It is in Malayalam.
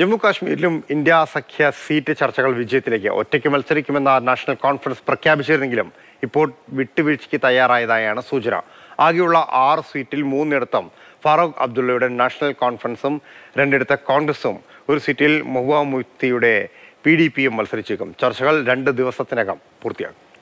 ജമ്മു ഇന്ത്യ സഖ്യ സീറ്റ് ചർച്ചകൾ വിജയത്തിലേക്ക് ഒറ്റയ്ക്ക് മത്സരിക്കുമെന്ന നാഷണൽ കോൺഫറൻസ് പ്രഖ്യാപിച്ചിരുന്നെങ്കിലും ഇപ്പോൾ വിട്ടുവീഴ്ചയ്ക്ക് തയ്യാറായതായാണ് സൂചന ആകെയുള്ള ആറ് സീറ്റിൽ മൂന്നിടത്തും ഫാറൂഖ് അബ്ദുള്ളയുടെ നാഷണൽ കോൺഫറൻസും രണ്ടിടത്ത് കോൺഗ്രസും ഒരു സീറ്റിൽ മഹുവ മുഫ്തിയുടെ പി ഡി പിയും മത്സരിച്ചേക്കും ചർച്ചകൾ രണ്ട് ദിവസത്തിനകം പൂർത്തിയാകും